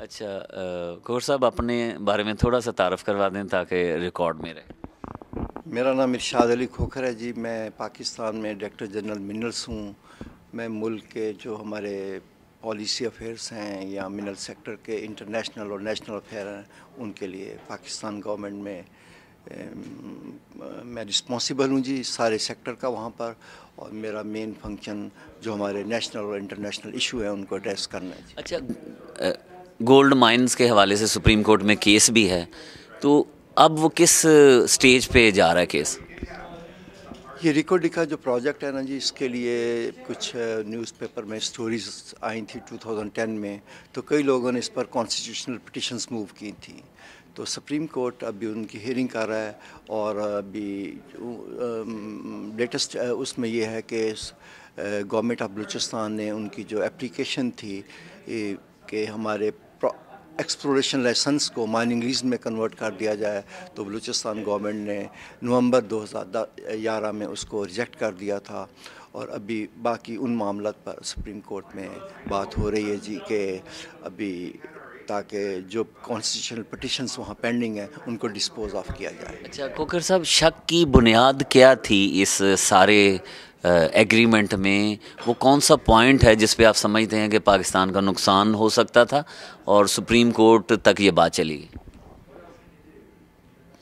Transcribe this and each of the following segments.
अच्छा कौर साहब अपने बारे में थोड़ा सा तारफ़ करवा दें ताकि रिकॉर्ड में रहे मेरा नाम इरशाद अली खोखर है जी मैं पाकिस्तान में डायरेक्टर जनरल मिनरल्स हूँ मैं मुल्क के जो हमारे पॉलिसी अफेयर्स हैं या मिनरल सेक्टर के इंटरनेशनल और नेशनल अफेयर हैं उनके लिए पाकिस्तान गवर्नमेंट में मैं रिस्पॉन्सिबल हूँ जी सारे सेक्टर का वहाँ पर और मेरा मेन फंक्शन जो हमारे नेशनल और इंटरनेशनल इशू है उनको एड्रेस करना है अच्छा गोल्ड माइंस के हवाले से सुप्रीम कोर्ट में केस भी है तो अब वो किस स्टेज पे जा रहा है केस ये रिकोडी का जो प्रोजेक्ट है ना जी इसके लिए कुछ न्यूज़पेपर में स्टोरीज आई थी 2010 में तो कई लोगों ने इस पर कॉन्स्टिट्यूशनल पटिशन्स मूव की थी तो सुप्रीम कोर्ट अभी उनकी हियरिंग कर रहा है और अभी लेटेस्ट उसमें यह है कि गवर्नमेंट ऑफ बलूचिस्तान ने उनकी जो एप्लीकेशन थी कि हमारे एक्सप्लोरेशन लाइसेंस को माइनिंग लीज में कन्वर्ट कर दिया जाए तो बलूचिस्तान गवर्नमेंट ने नवंबर 2011 में उसको रिजेक्ट कर दिया था और अभी बाकी उन मामलों पर सुप्रीम कोर्ट में बात हो रही है जी के अभी ताकि जो कॉन्स्टिट्यूशनल पटिशन वहाँ पेंडिंग हैं उनको डिस्पोज ऑफ किया जाए अच्छा कोकर साहब शक की बुनियाद क्या थी इस सारे एग्रीमेंट में वो कौन सा पॉइंट है जिस पे आप समझते हैं कि पाकिस्तान का नुकसान हो सकता था और सुप्रीम कोर्ट तक ये बात चली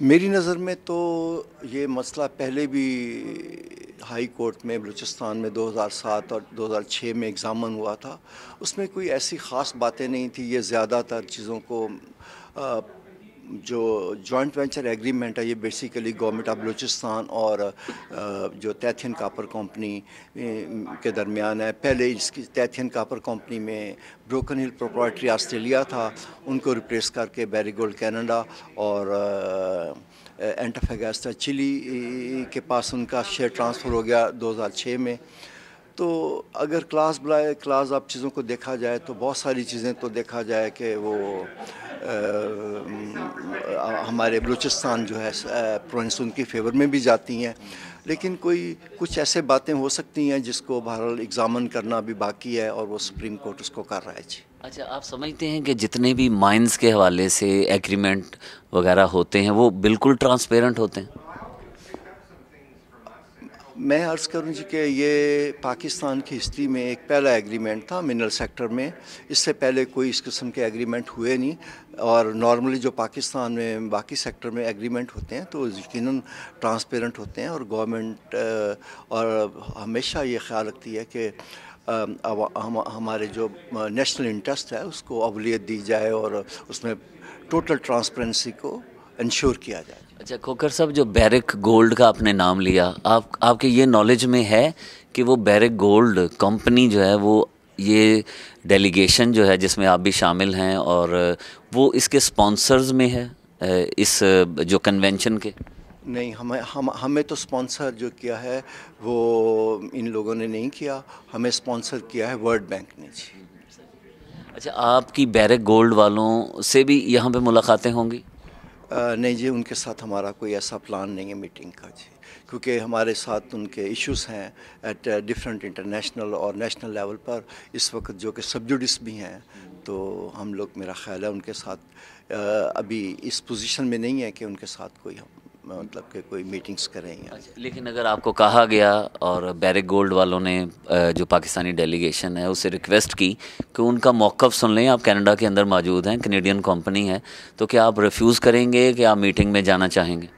मेरी नज़र में तो ये मसला पहले भी हाई कोर्ट में बलूचिस्तान में 2007 और 2006 में एग्ज़ामन हुआ था उसमें कोई ऐसी ख़ास बातें नहीं थी ये ज़्यादातर चीज़ों को जो जॉइंट वेंचर एग्रीमेंट है ये बेसिकली गवर्नमेंट ऑफ बलूचिस्तान और uh, जो तैथियन कापर कंपनी के दरमियान है पहले इसकी तैथियन कापर कंपनी में ब्रोकन हिल प्रोपर्टी ऑस्ट्रेलिया था उनको रिप्लेस करके बैरीगोल्ड कनाडा और एंटाफेगास्टा uh, चिली uh, के पास उनका शेयर ट्रांसफ़र हो गया 2006 में तो अगर क्लास बुलाए क्लास आप चीज़ों को देखा जाए तो बहुत सारी चीज़ें तो देखा जाए कि वो आ, हमारे बलूचिस्तान जो है प्रोविंस उनकी फेवर में भी जाती हैं लेकिन कोई कुछ ऐसे बातें हो सकती हैं जिसको बहरहाल एग्ज़ामन करना भी बाकी है और वो सुप्रीम कोर्ट उसको कर रहा है जी अच्छा आप समझते हैं कि जितने भी माइंस के हवाले से एग्रीमेंट वगैरह होते हैं वो बिल्कुल ट्रांसपेरेंट होते हैं मैं अर्ज़ करूं जी कि ये पाकिस्तान की हिस्ट्री में एक पहला एग्रीमेंट था मिनरल सेक्टर में इससे पहले कोई इस किस्म के एग्रीमेंट हुए नहीं और नॉर्मली जो पाकिस्तान में बाकी सेक्टर में एग्रीमेंट होते हैं तो यकीन ट्रांसपेरेंट होते हैं और गवर्नमेंट और हमेशा ये ख्याल रखती है कि हम, हमारे जो नेशनल इंटरेस्ट है उसको अवलियत दी जाए और उसमें टोटल ट्रांसपेरेंसी को इंश्योर किया जाए अच्छा खोकर साहब जो बैरिक गोल्ड का आपने नाम लिया आप आपके ये नॉलेज में है कि वो बैरिक गोल्ड कंपनी जो है वो ये डेलीगेशन जो है जिसमें आप भी शामिल हैं और वो इसके स्पॉन्सर्स में है इस जो कन्वेंशन के नहीं हमें हम हमें तो स्पॉन्सर जो किया है वो इन लोगों ने नहीं किया हमें स्पॉन्सर किया है वर्ल्ड बैंक ने जी अच्छा आपकी बैरक गोल्ड वालों से भी यहाँ पे मुलाकातें होंगी नहीं जी उनके साथ हमारा कोई ऐसा प्लान नहीं है मीटिंग का जी क्योंकि हमारे साथ उनके इश्यूज हैं एट डिफरेंट इंटरनेशनल और नेशनल लेवल पर इस वक्त जो कि सब भी हैं तो हम लोग मेरा ख्याल है उनके साथ अभी इस पोजीशन में नहीं है कि उनके साथ कोई हम मतलब के कोई मीटिंग्स करें या लेकिन अगर आपको कहा गया और बैरिक गोल्ड वालों ने जो पाकिस्तानी डेलीगेशन है उसे रिक्वेस्ट की कि उनका मौक़ सुन लें आप कनाडा के अंदर मौजूद हैं कनेडियन कंपनी है तो क्या आप रिफ्यूज़ करेंगे कि आप मीटिंग में जाना चाहेंगे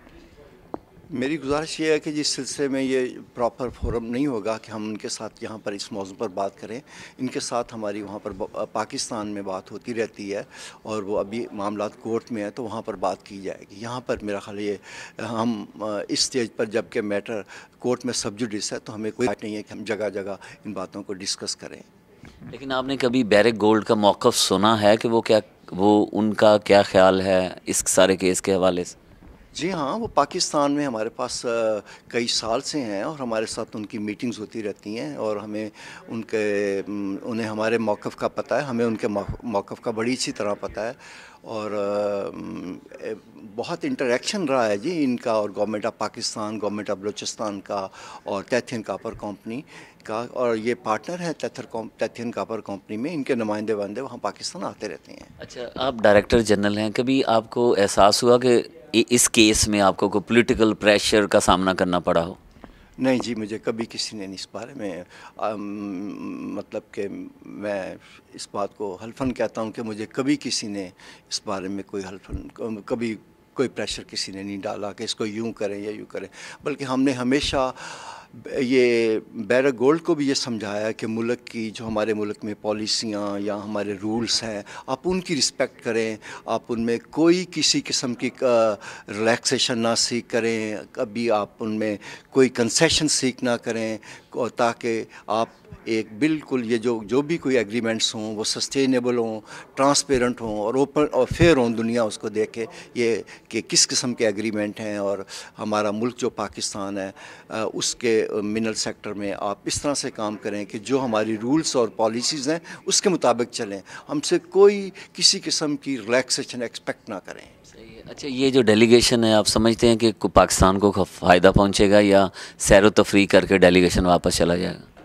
मेरी गुजारिश ये है कि जिस सिलसिले में ये प्रॉपर फोरम नहीं होगा कि हम उनके साथ यहाँ पर इस मौजू पर बात करें इनके साथ हमारी वहाँ पर पाकिस्तान में बात होती रहती है और वो अभी मामला कोर्ट में है तो वहाँ पर बात की जाएगी यहाँ पर मेरा ख्याल ये हम इस स्टेज पर जबकि मैटर कोर्ट में जुडिस है तो हमें कोई नहीं है कि हम जगह जगह इन बातों को डिस्कस करें लेकिन आपने कभी बैरक गोल्ड का मौक़ सुना है कि वो क्या वो उनका क्या ख्याल है इस सारे केस के हवाले से जी हाँ वो पाकिस्तान में हमारे पास कई साल से हैं और हमारे साथ उनकी मीटिंग्स होती रहती हैं और हमें उनके उन्हें हमारे मौक़ का पता है हमें उनके मौक़ का बड़ी अच्छी तरह पता है और बहुत इंटरेक्शन रहा है जी इनका और government of Pakistan government of Balochistan का और तैथियन कापर कंपनी का और ये पार्टनर है तैथर तैथियन कापर कंपनी में इनके नुमाइंदे वंदे वहाँ पाकिस्तान आते रहते हैं अच्छा आप डायरेक्टर जनरल हैं कभी आपको एहसास हुआ कि इस केस में आपको कोई पॉलिटिकल प्रेशर का सामना करना पड़ा हो नहीं जी मुझे कभी किसी ने इस बारे में आ, मतलब कि मैं इस बात को हल्फन कहता हूँ कि मुझे कभी किसी ने इस बारे में कोई हल्फन कभी कोई प्रेशर किसी ने नहीं डाला कि इसको यूं करें या यूं करें बल्कि हमने हमेशा ये बैरक गोल्ड को भी ये समझाया कि मुल्क की जो हमारे मुल्क में पॉलिसियाँ या हमारे रूल्स हैं आप उनकी रिस्पेक्ट करें आप उनमें कोई किसी किस्म की रिलैक्सेशन ना सीख करें कभी आप उनमें कोई कंसेशन सीख ना करें ताकि आप एक बिल्कुल ये जो जो भी कोई एग्रीमेंट्स हों वो सस्टेनेबल हों ट्रांसपेरेंट हों और ओपन और फेयर हों दुनिया उसको देखे ये कि किस किस्म के एग्रीमेंट हैं और हमारा मुल्क जो पाकिस्तान है उसके मिनरल सेक्टर में आप इस तरह से काम करें कि जो हमारी रूल्स और पॉलिसीज़ हैं उसके मुताबिक चलें हमसे कोई किसी किस्म की रिलैक्सेशन एक्सपेक्ट ना करें अच्छा ये जो डेलीगेशन है आप समझते हैं कि पाकिस्तान को फ़ायदा पहुँचेगा या सैर तफरी करके डेलीगेशन वापस चला जाएगा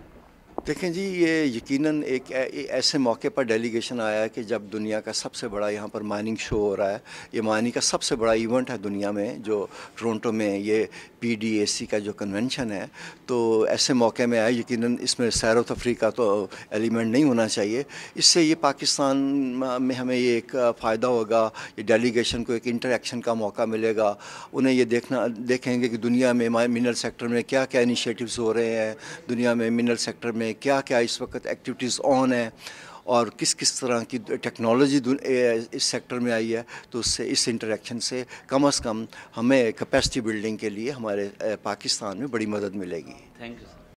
देखें जी ये यकीनन एक ऐसे मौके पर डेलीगेशन आया है कि जब दुनिया का सबसे बड़ा यहाँ पर माइनिंग शो हो रहा है ये माइनिंग का सबसे बड़ा इवेंट है दुनिया में जो टोरंटो में ये पीडीएसी का जो कन्वेंशन है तो ऐसे मौके में आया यकीनन इसमें सैर तफरी का तो एलिमेंट नहीं होना चाहिए इससे ये पाकिस्तान में हमें ये एक फ़ायदा होगा ये डेलीगेशन को एक इंटरेक्शन का मौका मिलेगा उन्हें ये देखना देखेंगे कि दुनिया में मिनरल सेक्टर में क्या क्या इनिशेटिवस हो रहे हैं दुनिया में मिनरल सेक्टर में हैं क्या क्या इस वक्त एक्टिविटीज़ ऑन है और किस किस तरह की टेक्नोलॉजी इस सेक्टर में आई है तो उससे इस इंटरेक्शन से कम अज़ कम हमें कैपेसिटी बिल्डिंग के लिए हमारे पाकिस्तान में बड़ी मदद मिलेगी थैंक यू